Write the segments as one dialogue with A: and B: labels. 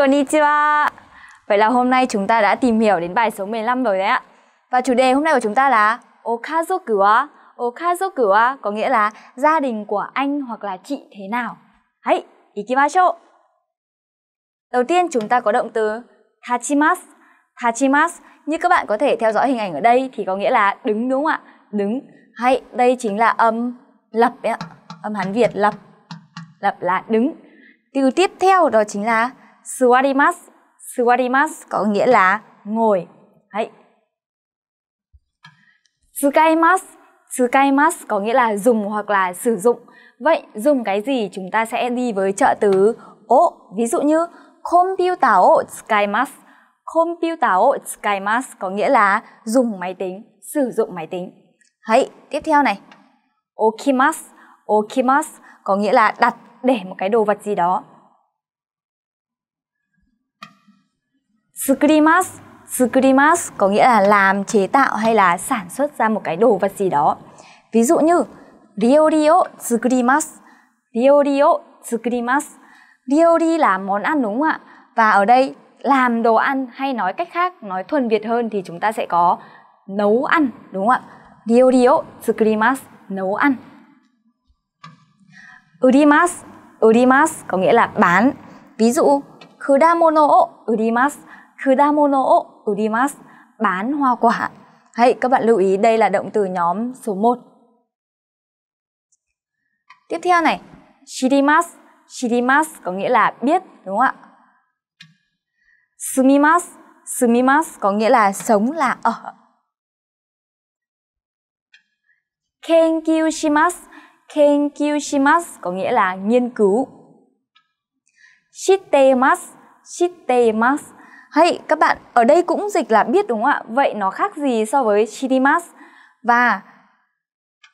A: Konnichiwa. Vậy là hôm nay chúng ta đã tìm hiểu đến bài số 15 rồi đấy ạ. Và chủ đề hôm nay của chúng ta là Okazoku wa. Okazoku wa có nghĩa là gia đình của anh hoặc là chị thế nào. Hãy, ikimashou. Đầu tiên chúng ta có động từ tachimasu. Tachimasu, như các bạn có thể theo dõi hình ảnh ở đây thì có nghĩa là đứng đúng không ạ? Đứng. Hay, đây chính là âm lập đấy ạ. Âm Hán Việt lập. Lập là đứng. Từ tiếp theo đó chính là suwarimas suwarimas có nghĩa là ngồi. Đấy. Tsukaimas tsukaimas có nghĩa là dùng hoặc là sử dụng. Vậy dùng cái gì chúng ta sẽ đi với trợ từ o. Ví dụ như computer o tsukaimasu. Computer o tsukaimasu có nghĩa là dùng máy tính, sử dụng máy tính. Hãy tiếp theo này. Okimasu, okimasu có nghĩa là đặt để một cái đồ vật gì đó. Sukurimas Sukurimas có nghĩa là làm, chế tạo hay là sản xuất ra một cái đồ vật gì đó. Ví dụ như Ryori o tsukurimasu. Ryori o tsukurimasu. Ryori là món ăn đúng không ạ? Và ở đây làm đồ ăn hay nói cách khác, nói thuần Việt hơn thì chúng ta sẽ có nấu ăn đúng không ạ? Ryori o tsukurimasu, nấu ăn. Urimasu, urimasu có nghĩa là bán. Ví dụ kudamono o urimasu kudamono o urimasu, bán hoa quả. hãy các bạn lưu ý đây là động từ nhóm số 1. Tiếp theo này, shirimasu, shirimasu có nghĩa là biết đúng không ạ? Sumimasu, sumimasu có nghĩa là sống là ở. Kenkyu shimasu, kenkyu shimasu có nghĩa là nghiên cứu. Shitteimasu, shitteimasu hay các bạn, ở đây cũng dịch là biết đúng không ạ? Vậy nó khác gì so với shirimas? Và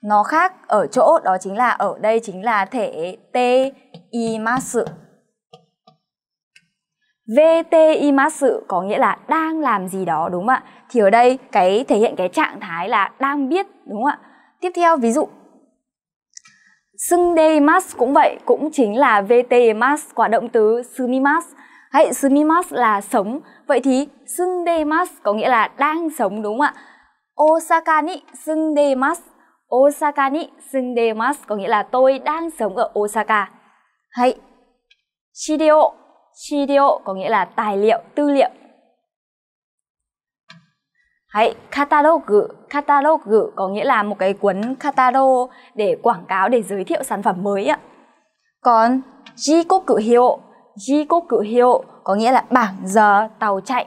A: nó khác ở chỗ đó chính là ở đây chính là thể te imasu. VTImasu có nghĩa là đang làm gì đó đúng không ạ? Thì ở đây cái thể hiện cái trạng thái là đang biết đúng không ạ? Tiếp theo ví dụ Sưng Deimas cũng vậy, cũng chính là VTMAS quả động từ Sumimas Hãy sumimasu là sống. Vậy thì sundemasu có nghĩa là đang sống đúng không ạ? Osaka ni sundemasu. Osaka ni sundemasu có nghĩa là tôi đang sống ở Osaka. Hãy Shideo. Shideo có nghĩa là tài liệu, tư liệu. Hãy catalog, catalog có nghĩa là một cái cuốn catalog để quảng cáo để giới thiệu sản phẩm mới ạ. Còn jikoku hyo cự Hyo có nghĩa là bảng giờ tàu chạy.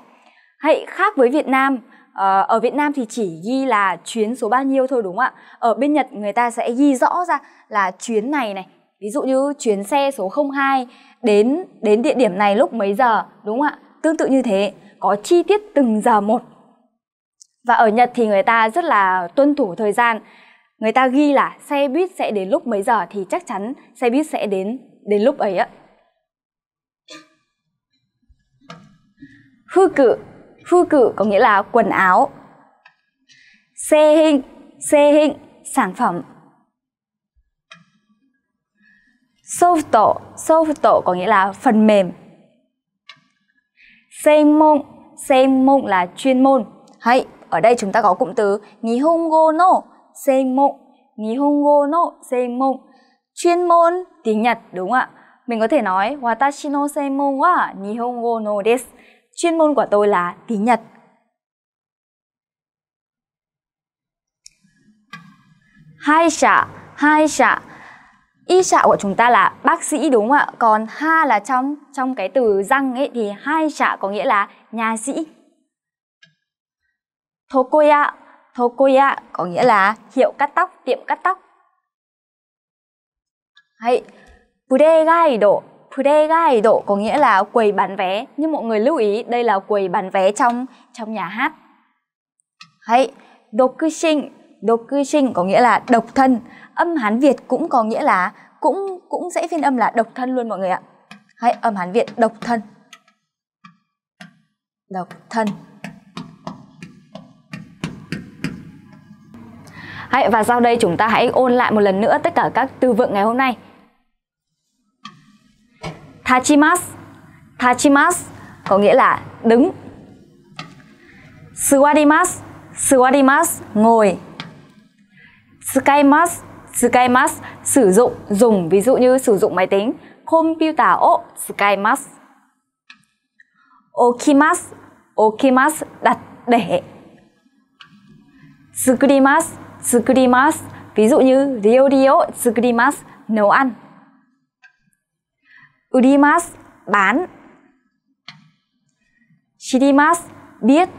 A: Hãy khác với Việt Nam, ờ, ở Việt Nam thì chỉ ghi là chuyến số bao nhiêu thôi đúng không ạ? Ở bên Nhật người ta sẽ ghi rõ ra là chuyến này này, ví dụ như chuyến xe số 02 đến đến địa điểm này lúc mấy giờ đúng không ạ? Tương tự như thế, có chi tiết từng giờ một. Và ở Nhật thì người ta rất là tuân thủ thời gian. Người ta ghi là xe buýt sẽ đến lúc mấy giờ thì chắc chắn xe buýt sẽ đến đến lúc ấy ạ. Hư cự Hư cự có nghĩa là quần áo xe hình xe hình Sản phẩm Softo Softo có nghĩa là phần mềm Xem môn Xem môn là chuyên môn Hay, ở đây chúng ta có cụm từ Nihongo no Xem môn Nihongo no Xem môn Chuyên môn tiếng Nhật đúng không ạ? Mình có thể nói Watashi no semon wa Nihongo no desu Chuyên môn của tôi là tiếng Nhật. Hai xạ, hai xạ. Y xạ của chúng ta là bác sĩ đúng không ạ? Còn ha là trong trong cái từ răng ấy thì hai xạ có nghĩa là nhà sĩ. Tokoya, tokoya có nghĩa là hiệu cắt tóc, tiệm cắt tóc. Hay, budegai độ Kudega độ có nghĩa là quầy bán vé, nhưng mọi người lưu ý đây là quầy bán vé trong trong nhà hát. Hay Dokushin, Dokushin có nghĩa là độc thân. Âm Hán Việt cũng có nghĩa là cũng cũng sẽ phiên âm là độc thân luôn mọi người ạ. Hay âm Hán Việt độc thân. Độc thân. Hay, và sau đây chúng ta hãy ôn lại một lần nữa tất cả các từ vựng ngày hôm nay. Tachimasu Tachimasu có nghĩa là đứng Suwarimasu Suwarimasu ngồi Tsukaimasu Tsukaimasu sử dụng, dùng ví dụ như sử dụng máy tính Computer o tsukaimasu Okimasu Okimasu đặt để Tsukurimasu Tsukurimasu ví dụ như ryo ryo tsukurimasu nấu ăn Urimas bán Shirimas biết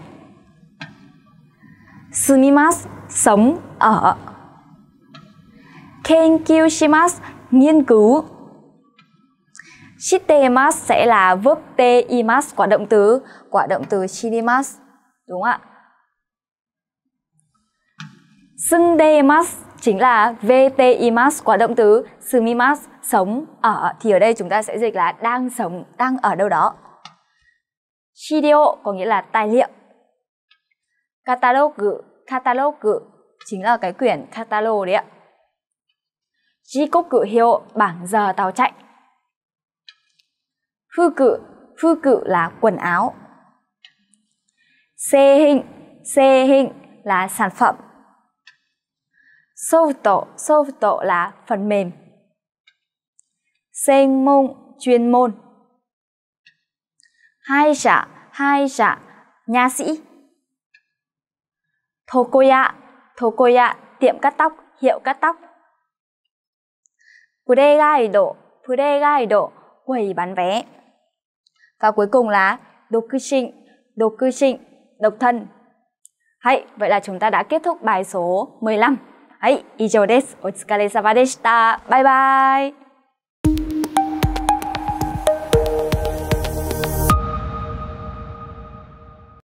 A: Sumimas sống ở Kenkyushimas nghiên cứu Shitemas sẽ là verb te imas quả động từ quả động từ shirimas đúng không ạ? Sundemas chính là VTIMAS quá động từ SUMIMAS sống ở thì ở đây chúng ta sẽ dịch là đang sống đang ở đâu đó. Shideo có nghĩa là tài liệu. Catalog catalog chính là cái quyển catalog đấy ạ. Jikoku hiệu bảng giờ tàu chạy. Phư cự, phư cự là quần áo. Xê hình, xê hình là sản phẩm Software, software là phần mềm. Chuyên môn, chuyên môn. Hai giả, hai giả, nhà sĩ. Tokoya, tokoya, tiệm cắt tóc, hiệu cắt tóc. Guide, guide, quầy bán vé. Và cuối cùng là độc dokushing, dokushing, độc thân. Hay, vậy là chúng ta đã kết thúc bài số 15. はい、以上です。お疲れ様でした。バイバイ。